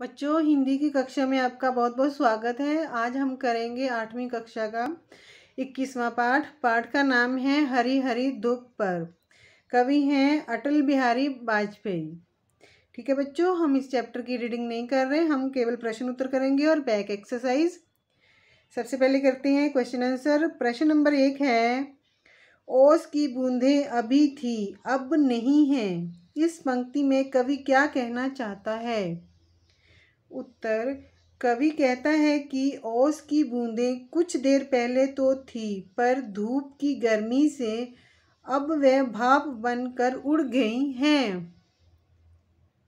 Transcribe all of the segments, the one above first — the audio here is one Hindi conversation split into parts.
बच्चों हिंदी की कक्षा में आपका बहुत बहुत स्वागत है आज हम करेंगे आठवीं कक्षा का इक्कीसवां पाठ पाठ का नाम है हरी हरी दुख पर कवि हैं अटल बिहारी वाजपेयी ठीक है बच्चों हम इस चैप्टर की रीडिंग नहीं कर रहे हम केवल प्रश्न उत्तर करेंगे और बैक एक्सरसाइज सबसे पहले करते हैं क्वेश्चन आंसर प्रश्न नंबर एक है ओस की बूंदे अभी थी अब नहीं हैं इस पंक्ति में कवि क्या कहना चाहता है उत्तर कवि कहता है कि ओस की बूंदें कुछ देर पहले तो थी पर धूप की गर्मी से अब वह भाप बनकर उड़ गई हैं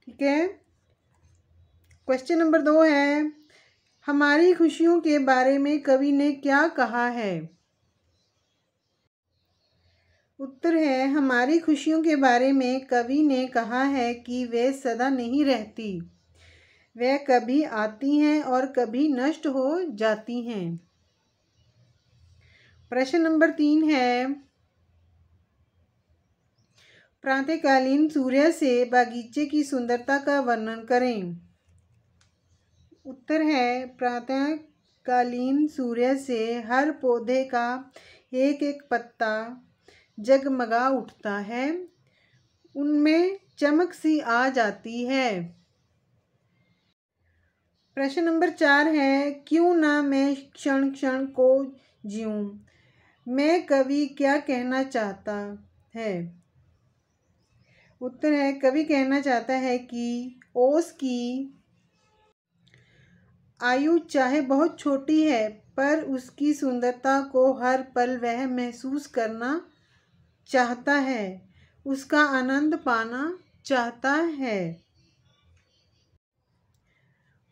ठीक है क्वेश्चन नंबर दो है हमारी खुशियों के बारे में कवि ने क्या कहा है उत्तर है हमारी खुशियों के बारे में कवि ने कहा है कि वे सदा नहीं रहती वह कभी आती हैं और कभी नष्ट हो जाती हैं प्रश्न नंबर तीन है प्रातःकालीन सूर्य से बागीचे की सुंदरता का वर्णन करें उत्तर है प्रातःकालीन सूर्य से हर पौधे का एक एक पत्ता जगमगा उठता है उनमें चमक सी आ जाती है प्रश्न नंबर चार है क्यों ना मैं क्षण क्षण को जीऊँ मैं कवि क्या कहना चाहता है उत्तर है कवि कहना चाहता है कि ओस की आयु चाहे बहुत छोटी है पर उसकी सुंदरता को हर पल वह महसूस करना चाहता है उसका आनंद पाना चाहता है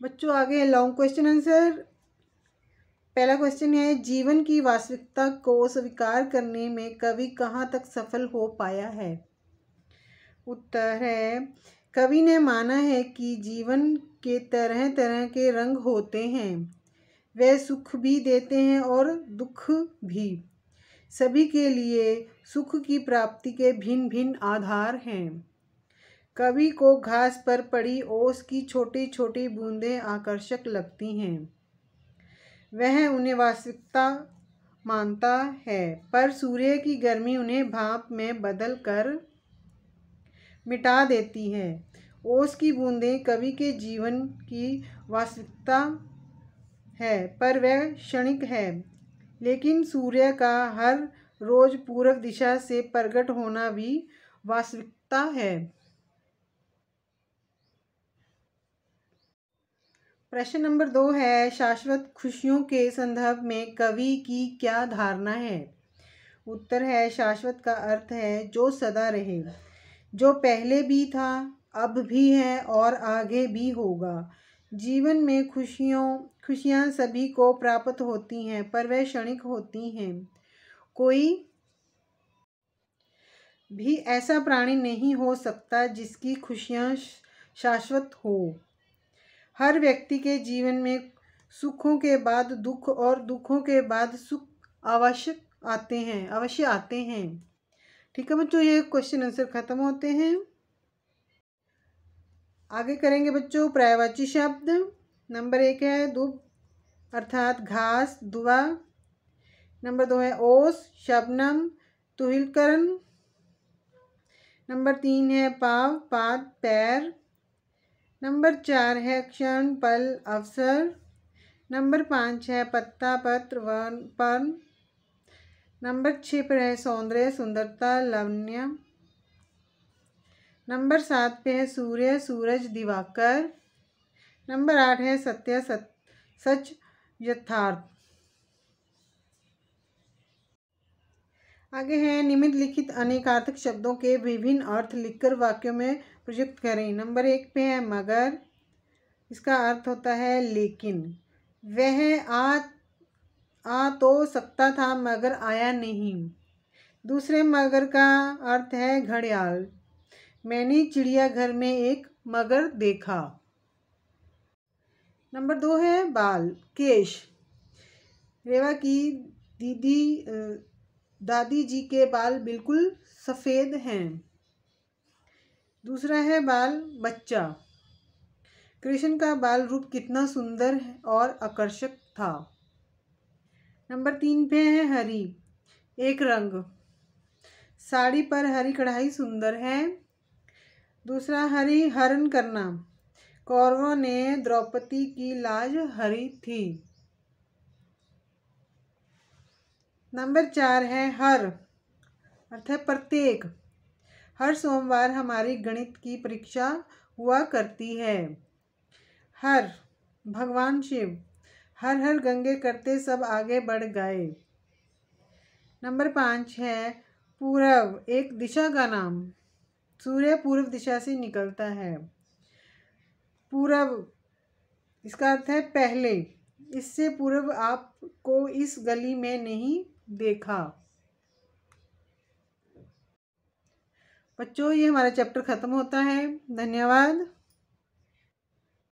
बच्चों आगे लॉन्ग क्वेश्चन आंसर पहला क्वेश्चन है जीवन की वास्तविकता को स्वीकार करने में कवि कहाँ तक सफल हो पाया है उत्तर है कवि ने माना है कि जीवन के तरह तरह के रंग होते हैं वे सुख भी देते हैं और दुख भी सभी के लिए सुख की प्राप्ति के भिन्न भिन्न आधार हैं कवि को घास पर पड़ी ओस की छोटी छोटी बूंदें आकर्षक लगती हैं वह उन्हें वास्तविकता मानता है पर सूर्य की गर्मी उन्हें भाप में बदल कर मिटा देती है ओस की बूंदें कवि के जीवन की वास्तविकता है पर वह क्षणिक है लेकिन सूर्य का हर रोज पूर्व दिशा से प्रकट होना भी वास्तविकता है प्रश्न नंबर दो है शाश्वत खुशियों के संदर्भ में कवि की क्या धारणा है उत्तर है शाश्वत का अर्थ है जो सदा रहे जो पहले भी था अब भी है और आगे भी होगा जीवन में खुशियों खुशियां सभी को प्राप्त होती हैं पर वह क्षणिक होती हैं कोई भी ऐसा प्राणी नहीं हो सकता जिसकी खुशियां शाश्वत हो हर व्यक्ति के जीवन में सुखों के बाद दुख और दुखों के बाद सुख अवश्य आते हैं अवश्य आते हैं ठीक है बच्चों ये क्वेश्चन आंसर खत्म होते हैं आगे करेंगे बच्चों प्रायवाची शब्द नंबर एक है दुब अर्थात घास दुआ नंबर दो है ओस शबनम तुहिलकरण नंबर तीन है पाव पाद पैर नंबर चार है क्षण पल अवसर नंबर पाँच है पत्ता पत्र वन पर्ण नंबर छः पर है सौंदर्य सुंदरता लवण्य नंबर सात पे है सूर्य सूरज दिवाकर नंबर आठ है सत्य सत सच यथार्थ आगे हैं निम्नलिखित अनेकार्थक शब्दों के विभिन्न अर्थ लिखकर वाक्यों में प्रयुक्त करें नंबर एक पे है मगर इसका अर्थ होता है लेकिन वह आ आ तो सकता था मगर आया नहीं दूसरे मगर का अर्थ है घड़ियाल मैंने चिड़ियाघर में एक मगर देखा नंबर दो है बाल केश रेवा की दीदी दादी जी के बाल बिल्कुल सफ़ेद हैं दूसरा है बाल बच्चा कृष्ण का बाल रूप कितना सुंदर और आकर्षक था नंबर तीन पे है हरी एक रंग साड़ी पर हरी कढ़ाई सुंदर है दूसरा हरी हरण करना कौरवों ने द्रौपदी की लाज हरी थी नंबर चार है हर अर्थ है प्रत्येक हर सोमवार हमारी गणित की परीक्षा हुआ करती है हर भगवान शिव हर हर गंगे करते सब आगे बढ़ गए नंबर पाँच है पूर्व एक दिशा का नाम सूर्य पूर्व दिशा से निकलता है पूर्व इसका अर्थ है पहले इससे पूर्व आपको इस गली में नहीं देखा बच्चों ये हमारा चैप्टर ख़त्म होता है धन्यवाद